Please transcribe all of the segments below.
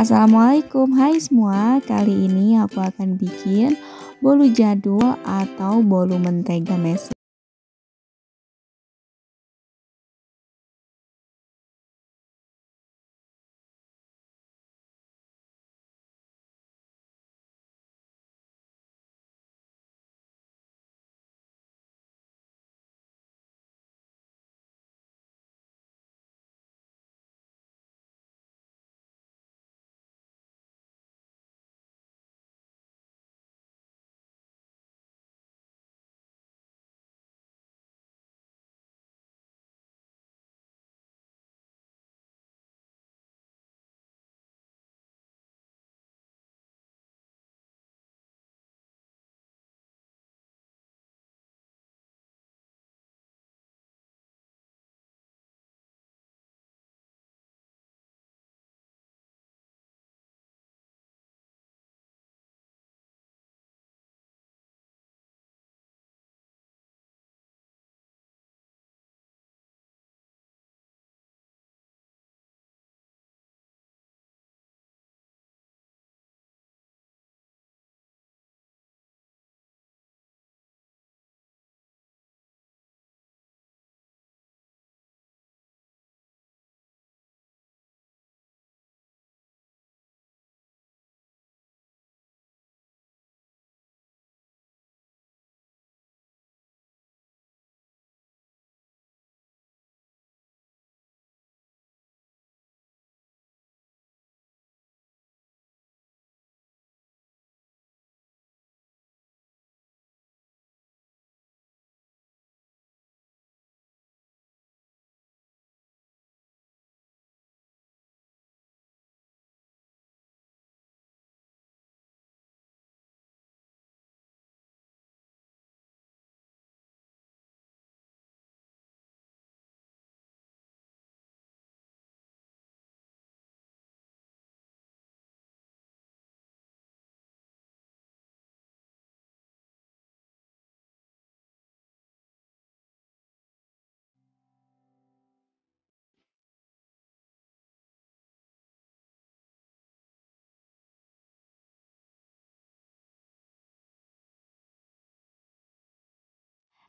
Assalamualaikum, hai semua. Kali ini aku akan bikin bolu jadul atau bolu mentega mesin.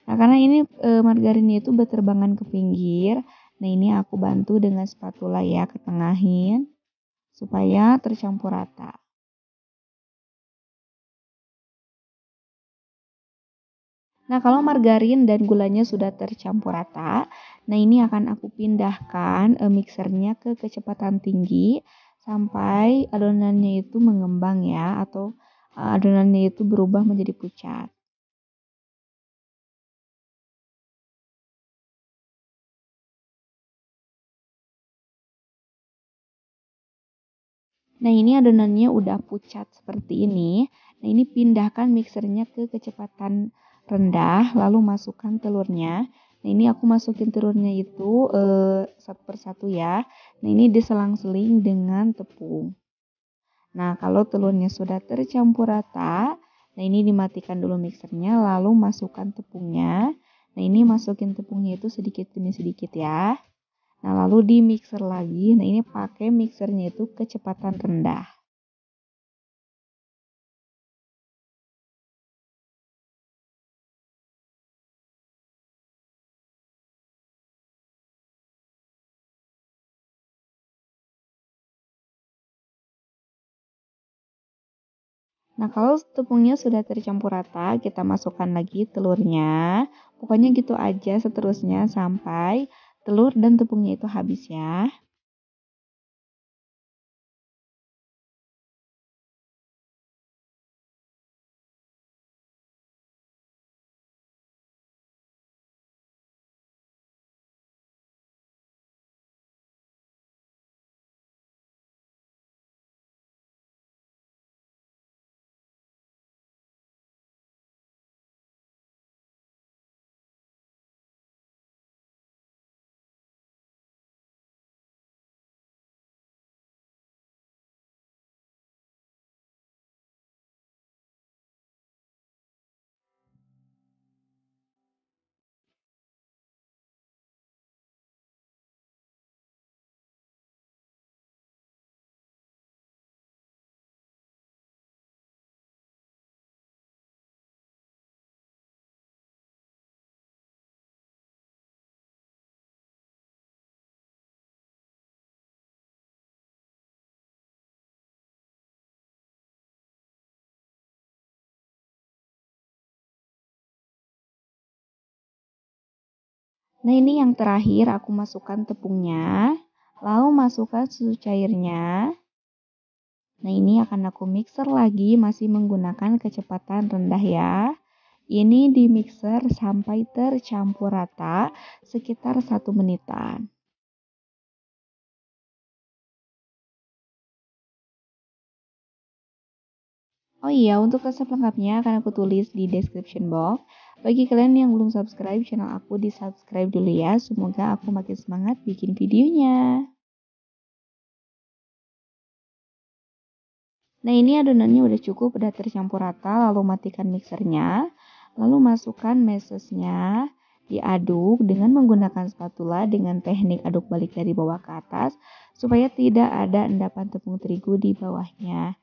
Nah, karena ini e, margarinnya itu berterbangan ke pinggir, nah ini aku bantu dengan spatula ya, ketengahin supaya tercampur rata. Nah, kalau margarin dan gulanya sudah tercampur rata, nah ini akan aku pindahkan e, mixernya ke kecepatan tinggi sampai adonannya itu mengembang ya atau eh, adonannya itu berubah menjadi pucat. Nah ini adonannya udah pucat seperti ini. Nah ini pindahkan mixernya ke kecepatan rendah lalu masukkan telurnya. Nah ini aku masukin telurnya itu eh, satu persatu ya. Nah ini diselang-seling dengan tepung. Nah kalau telurnya sudah tercampur rata, nah ini dimatikan dulu mixernya lalu masukkan tepungnya. Nah ini masukin tepungnya itu sedikit demi sedikit ya. Nah, lalu di mixer lagi. Nah, ini pakai mixernya itu kecepatan rendah. Nah, kalau tepungnya sudah tercampur rata, kita masukkan lagi telurnya. Pokoknya gitu aja seterusnya sampai telur dan tepungnya itu habis ya. Nah ini yang terakhir aku masukkan tepungnya, lalu masukkan susu cairnya. Nah ini akan aku mixer lagi masih menggunakan kecepatan rendah ya. Ini di mixer sampai tercampur rata sekitar 1 menitan. Oh iya, untuk resep lengkapnya akan aku tulis di description box. Bagi kalian yang belum subscribe channel aku, di subscribe dulu ya. Semoga aku makin semangat bikin videonya. Nah ini adonannya udah cukup, udah tercampur rata, lalu matikan mixernya. Lalu masukkan mesesnya, diaduk dengan menggunakan spatula dengan teknik aduk balik dari bawah ke atas supaya tidak ada endapan tepung terigu di bawahnya.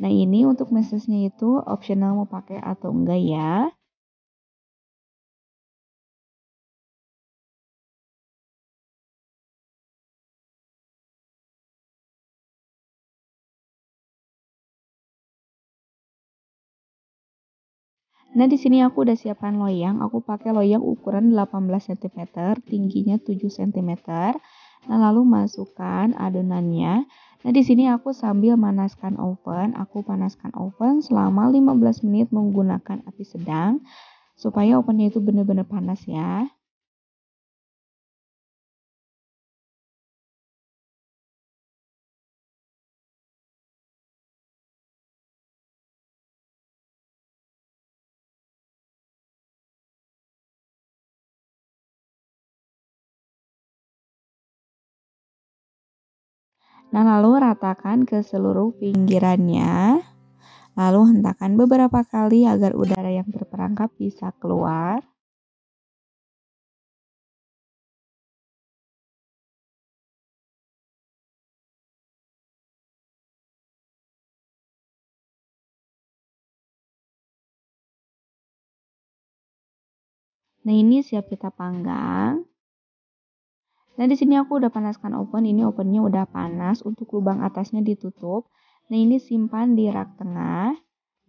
Nah ini untuk mesesnya itu optional mau pakai atau enggak ya. Nah, di sini aku udah siapkan loyang. Aku pakai loyang ukuran 18 cm, tingginya 7 cm. Nah, lalu masukkan adonannya. Nah, di sini aku sambil manaskan oven. Aku panaskan oven selama 15 menit menggunakan api sedang supaya ovennya itu benar-benar panas ya. Nah, lalu ratakan ke seluruh pinggirannya. Lalu hentakan beberapa kali agar udara yang terperangkap bisa keluar. Nah ini siap kita panggang. Nah, di sini aku udah panaskan oven. Ini ovennya udah panas. Untuk lubang atasnya ditutup. Nah, ini simpan di rak tengah.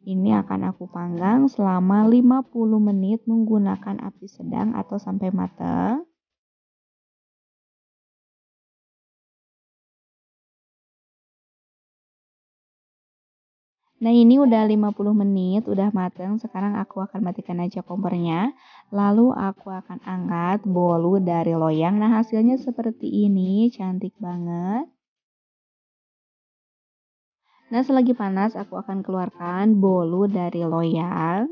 Ini akan aku panggang selama 50 menit menggunakan api sedang atau sampai matang. Nah ini udah 50 menit, udah mateng. Sekarang aku akan matikan aja kompornya. Lalu aku akan angkat bolu dari loyang. Nah hasilnya seperti ini, cantik banget. Nah selagi panas aku akan keluarkan bolu dari loyang.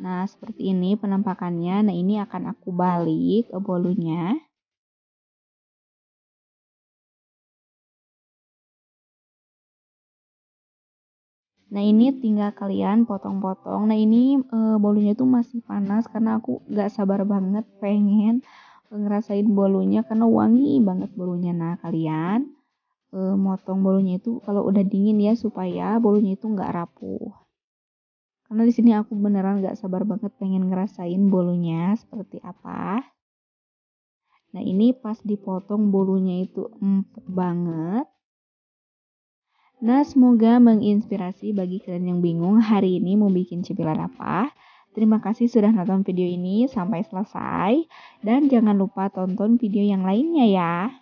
Nah seperti ini penampakannya. Nah ini akan aku balik bolunya. Nah ini tinggal kalian potong-potong. Nah ini e, bolunya itu masih panas karena aku gak sabar banget pengen ngerasain bolunya karena wangi banget bolunya. Nah kalian e, motong bolunya itu kalau udah dingin ya supaya bolunya itu gak rapuh. Karena di sini aku beneran gak sabar banget pengen ngerasain bolunya seperti apa. Nah ini pas dipotong bolunya itu empuk banget Nah, semoga menginspirasi bagi kalian yang bingung hari ini mau bikin cemilan apa. Terima kasih sudah nonton video ini sampai selesai dan jangan lupa tonton video yang lainnya ya.